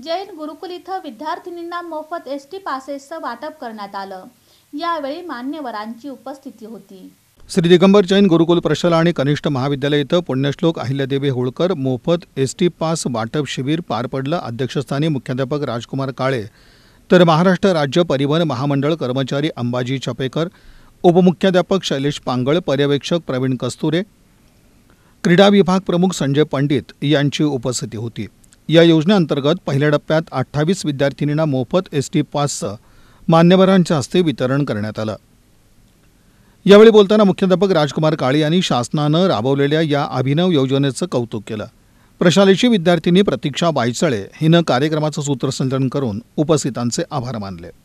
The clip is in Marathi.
जैन गुरुकुल इथं विद्यार्थिनींना मोफत एस टी पासेसचं वाटप करण्यात आलं यावेळी मान्यवरांची उपस्थिती होती श्री दिगंबर जैन गुरुकुल प्रशाला आणि कनिष्ठ महाविद्यालय इथं पुण्यश्लोक अहिल्यादेवी होळकर मोफत एस टी पास वाटप शिबिर पार पडलं अध्यक्षस्थानी मुख्याध्यापक राजकुमार काळे तर महाराष्ट्र राज्य परिवहन महामंडळ कर्मचारी अंबाजी चपेकर उपमुख्याध्यापक शैलेश पांगळ पर्यवेक्षक प्रवीण कस्तुरे क्रीडा विभाग प्रमुख संजय पंडित यांची उपस्थिती होती या योजनेअंतर्गत पहिल्या टप्प्यात अठ्ठावीस विद्यार्थिनींना मोफत एस टी पासचं मान्यवरांच्या हस्ते वितरण करण्यात आलं यावेळी बोलताना मुख्याध्यापक राजकुमार काळे यांनी शासनानं राबवलेल्या या अभिनव योजनेचं कौतुक केलं प्रशालेची विद्यार्थिनी प्रतीक्षा बायचळे हिनं कार्यक्रमाचं सूत्रसंचलन करून उपस्थितांचे आभार मानले